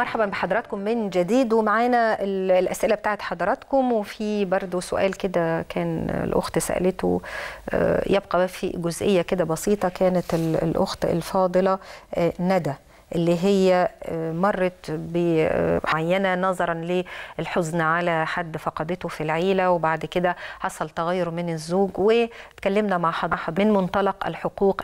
مرحبا بحضراتكم من جديد ومعانا الاسئله بتاعت حضراتكم وفي برضو سؤال كده كان الاخت سالته آه، يبقى في جزئيه كده بسيطه كانت الاخت الفاضله آه، ندى اللي هي آه، مرت بعينة آه، نظرا للحزن على حد فقدته في العيلة وبعد كده حصل تغير من الزوج وتكلمنا مع حضرتك من منطلق الحقوق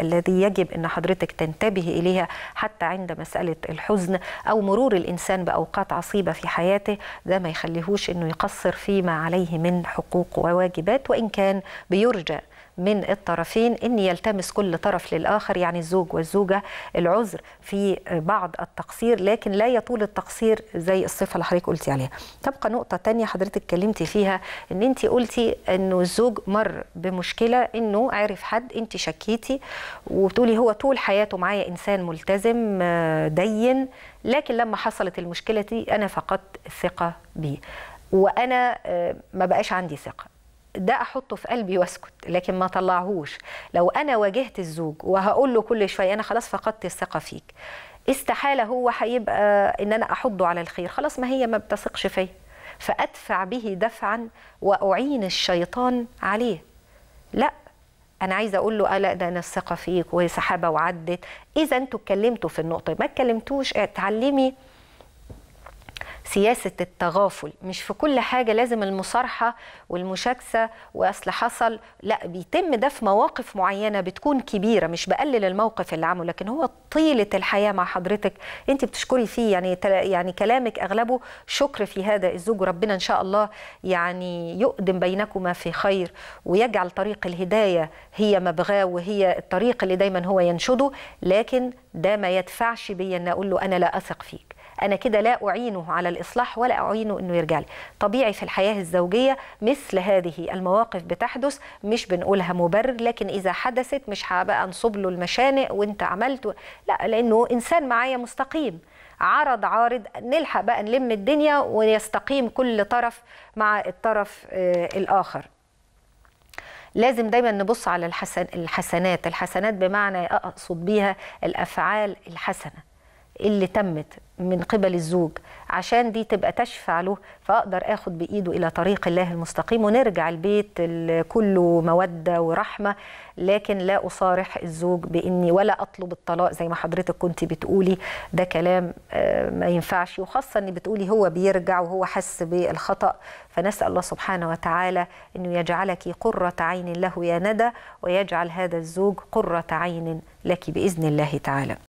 الذي يجب أن حضرتك تنتبهي إليها حتى عند مسألة الحزن أو مرور الإنسان بأوقات عصيبة في حياته ده ما يخليهوش أنه يقصر فيما عليه من حقوق وواجبات وإن كان بيرجى من الطرفين ان يلتمس كل طرف للاخر يعني الزوج والزوجه العذر في بعض التقصير لكن لا يطول التقصير زي الصفه اللي حضرتك قلتي عليها تبقى نقطه تانية حضرتك اتكلمتي فيها ان انت قلتي انه الزوج مر بمشكله انه عرف حد انت شكيتي وبتقولي هو طول حياته معايا انسان ملتزم آه، دين لكن لما حصلت المشكله دي انا فقدت الثقه بيه وانا آه، ما بقاش عندي ثقه ده احطه في قلبي واسكت لكن ما طلعهوش لو انا واجهت الزوج وهقول له كل شويه انا خلاص فقدت الثقه فيك استحاله هو هيبقى ان انا احضه على الخير خلاص ما هي ما بتثقش فيا فادفع به دفعا واعين الشيطان عليه لا انا عايزه اقول له لا ده انا الثقه فيك وسحابه وعدت اذا انتوا اتكلمتوا في النقطه ما اتكلمتوش اتعلمي سياسه التغافل مش في كل حاجه لازم المصارحه والمشاكسه واصل حصل لا بيتم ده في مواقف معينه بتكون كبيره مش بقلل الموقف اللي عمله لكن هو طيله الحياه مع حضرتك انت بتشكري فيه يعني يعني كلامك اغلبه شكر في هذا الزوج وربنا ان شاء الله يعني يقدم بينكما في خير ويجعل طريق الهدايه هي مبغاه وهي الطريق اللي دايما هو ينشده لكن ده ما يدفعش بيا ان اقول له انا لا اثق فيك انا كده لا اعينه على الاصلاح ولا اعينه انه يرجع لي طبيعي في الحياه الزوجيه مثل هذه المواقف بتحدث مش بنقولها مبرر لكن اذا حدثت مش هبقى انصب له المشانق وانت عملت و... لا لانه انسان معايا مستقيم عرض عارض نلحق بقى نلم الدنيا ويستقيم كل طرف مع الطرف آه، الاخر لازم دايما نبص على الحسن الحسنات الحسنات بمعنى اقصد بيها الافعال الحسنه اللي تمت من قبل الزوج عشان دي تبقى تشفع له فاقدر اخد بايده الى طريق الله المستقيم ونرجع البيت كله موده ورحمه لكن لا اصارح الزوج باني ولا اطلب الطلاق زي ما حضرتك كنت بتقولي ده كلام آه، ما ينفعش وخاصه ان بتقولي هو بيرجع وهو حس بالخطا فنسال الله سبحانه وتعالى انه يجعلك قره عين له يا ندى ويجعل هذا الزوج قره عين لك باذن الله تعالى